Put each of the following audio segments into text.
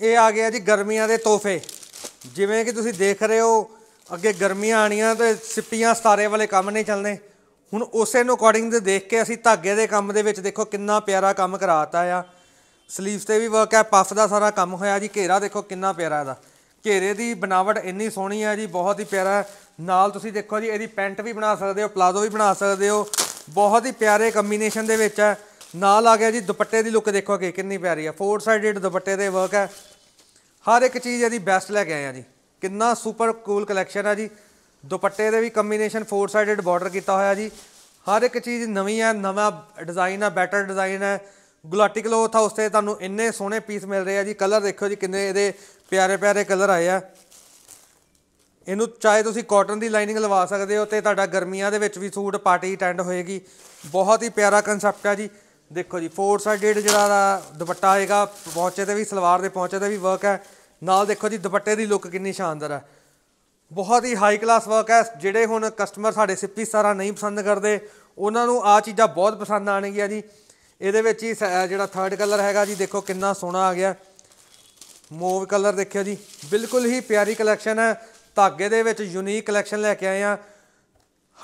ਇਹ ਆ ਗਿਆ ਜੀ ਗਰਮੀਆਂ ਦੇ ਤੋਹਫੇ ਜਿਵੇਂ ਕਿ ਤੁਸੀਂ ਦੇਖ ਰਹੇ ਹੋ ਅੱਗੇ ਗਰਮੀਆਂ ਆਣੀਆਂ ਤੇ ਸਿੱਪੀਆਂ ਸਤਾਰੇ ਵਾਲੇ ਕੰਮ ਨਹੀਂ ਚੱਲਨੇ ਹੁਣ ਉਸੇ ਨੂੰ ਅਕੋਰਡਿੰਗ ਦੇ ਦੇਖ ਕੇ ਅਸੀਂ ਧਾਗੇ ਦੇ ਕੰਮ ਦੇ ਵਿੱਚ ਦੇਖੋ ਕਿੰਨਾ ਪਿਆਰਾ ਕੰਮ ਕਰਾਤਾ ਆ ਸਲੀਵਸ ਤੇ ਵੀ ਵਰਕ ਹੈ ਪਫ ਦਾ ਸਾਰਾ ਕੰਮ ਹੋਇਆ ਜੀ ਘੇਰਾ ਦੇਖੋ ਕਿੰਨਾ ਪਿਆਰਾ ਇਹਦਾ ਘੇਰੇ ਦੀ ਬਣਾਵਟ ਇੰਨੀ ਸੋਹਣੀ ਹੈ ਜੀ ਬਹੁਤ ਹੀ ਪਿਆਰਾ ਨਾਲ ਤੁਸੀਂ ਦੇਖੋ ਜੀ ਇਹਦੀ ਪੈਂਟ ਵੀ ਬਣਾ ਸਕਦੇ ਹੋ ਪਲਾਜ਼ੋ ਵੀ ਬਣਾ ਸਕਦੇ ਹੋ ਬਹੁਤ ਹੀ ਪਿਆਰੇ ਕੰਬੀਨੇਸ਼ਨ ਦੇ ਵਿੱਚ ਹੈ ਨਾਲ ਆ ਗਿਆ ਜੀ ਦੁਪੱਟੇ ਦੀ ਲੁੱਕ ਦੇਖੋ ਕਿ ਕਿੰਨੀ ਪਿਆਰੀ ਆ ਫੋਰ ਸਾਈਡਡ ਦੁਪੱਟੇ ਦੇ ਵਰਕ ਹੈ ਹਰ ਇੱਕ ਚੀਜ਼ ਇਹਦੀ ਬੈਸਟ ਲੈ ਕੇ ਆਏ ਆ ਜੀ ਕਿੰਨਾ ਸੁਪਰ ਕੂਲ ਕਲੈਕਸ਼ਨ ਆ ਜੀ ਦੁਪੱਟੇ ਦੇ ਵੀ ਕੰਬੀਨੇਸ਼ਨ ਫੋਰ ਸਾਈਡਡ ਬਾਰਡਰ ਕੀਤਾ ਹੋਇਆ ਜੀ ਹਰ ਇੱਕ ਚੀਜ਼ ਨਵੀਂ ਆ ਨਵਾਂ ਡਿਜ਼ਾਈਨ ਆ ਬੈਟਰ ਡਿਜ਼ਾਈਨ ਆ ਗੁਲਾਟੀ ਕਲੋਥ ਹਾਊਸ ਤੇ ਤੁਹਾਨੂੰ ਇੰਨੇ ਸੋਹਣੇ ਪੀਸ ਮਿਲ ਰਹੇ ਆ ਜੀ ਕਲਰ ਦੇਖੋ ਜੀ ਕਿੰਨੇ ਇਹਦੇ ਪਿਆਰੇ ਪਿਆਰੇ ਕਲਰ ਆਏ ਆ ਇਹਨੂੰ ਚਾਹੇ ਤੁਸੀਂ ਕਾਟਨ ਦੀ ਲਾਈਨਿੰਗ ਲਵਾ ਸਕਦੇ ਹੋ ਤੇ ਤੁਹਾਡਾ ਗਰਮੀਆਂ ਦੇ ਵਿੱਚ ਵੀ ਸੂਟ ਪਾਰਟੀ ਟੈਂਡ ਹੋਏਗੀ ਬਹੁਤ ਹੀ ਪਿਆਰਾ ਕਨਸੈਪਟ ਆ ਜੀ ਦੇਖੋ ਜੀ 4 ਸਾਈਡਡ ਜਿਹੜਾ ਦਾ ਦੁਪੱਟਾ ਆਏਗਾ ਪਹੁੰਚੇ ਤੇ ਵੀ ਸਲਵਾਰ ਦੇ ਪਹੁੰਚੇ ਤੇ ਵੀ ਵਰਕ ਹੈ ਨਾਲ ਦੇਖੋ ਜੀ ਦੁਪੱਟੇ ਦੀ ਲੁੱਕ ਕਿੰਨੀ ਸ਼ਾਨਦਾਰ ਹੈ ਬਹੁਤ ਹੀ ਹਾਈ ਕਲਾਸ ਵਰਕ ਹੈ ਜਿਹੜੇ ਹੁਣ ਕਸਟਮਰ ਸਾਡੇ ਸਿੱਪੀ ਸਾਰਾ ਨਹੀਂ ਪਸੰਦ ਕਰਦੇ ਉਹਨਾਂ ਨੂੰ ਆ ਚੀਜ਼ਾਂ ਬਹੁਤ ਪਸੰਦ ਆਣਗੀਆਂ ਜੀ ਇਹਦੇ ਵਿੱਚ ਹੀ ਜਿਹੜਾ ਥਰਡ ਕਲਰ ਹੈਗਾ ਜੀ ਦੇਖੋ ਕਿੰਨਾ ਸੋਹਣਾ ਆ ਗਿਆ ਮੋਵ ਕਲਰ ਦੇਖਿਓ ਜੀ ਬਿਲਕੁਲ ਹੀ ਪਿਆਰੀ ਕਲੈਕਸ਼ਨ ਹੈ ਧਾਗੇ ਦੇ ਵਿੱਚ ਯੂਨੀਕ ਕਲੈਕਸ਼ਨ ਲੈ ਕੇ ਆਏ ਆ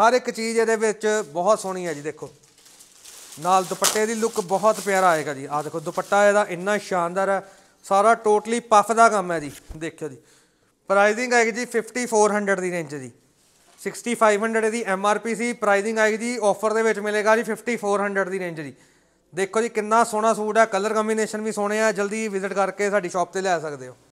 ਹਰ ਇੱਕ ਚੀਜ਼ ਇਹਦੇ ਵਿੱਚ ਬਹੁਤ ਸੋਹਣੀ ਹੈ ਜੀ ਦੇਖੋ ਨਾਲ ਦੁਪੱਟੇ ਦੀ ਲੁੱਕ ਬਹੁਤ ਪਿਆਰਾ ਆਏਗਾ ਜੀ ਆ ਦੇਖੋ ਦੁਪੱਟਾ ਇਹਦਾ ਇੰਨਾ ਸ਼ਾਨਦਾਰ ਹੈ ਸਾਰਾ ਟੋਟਲੀ ਪਫ ਦਾ ਕੰਮ ਹੈ ਜੀ ਦੇਖਿਓ ਜੀ ਪ੍ਰਾਈਸਿੰਗ ਆਏਗੀ ਜੀ 5400 ਦੀ ਰੇਂਜ ਜੀ 6500 ਦੀ ਐਮ ਆਰ ਪੀ ਸੀ ਪ੍ਰਾਈਸਿੰਗ ਆਏਗੀ ਜੀ ਆਫਰ ਦੇ ਵਿੱਚ ਮਿਲੇਗਾ ਜੀ 5400 ਦੀ ਰੇਂਜ ਜੀ ਦੇਖੋ ਜੀ ਕਿੰਨਾ ਸੋਹਣਾ ਸੂਟ ਹੈ ਕਲਰ ਕੰਬੀਨੇਸ਼ਨ ਵੀ ਸੋਹਣੇ ਆ ਜਲਦੀ ਵਿਜ਼ਿਟ ਕਰਕੇ ਸਾਡੀ ਸ਼ਾਪ ਤੇ ਲੈ ਸਕਦੇ ਹੋ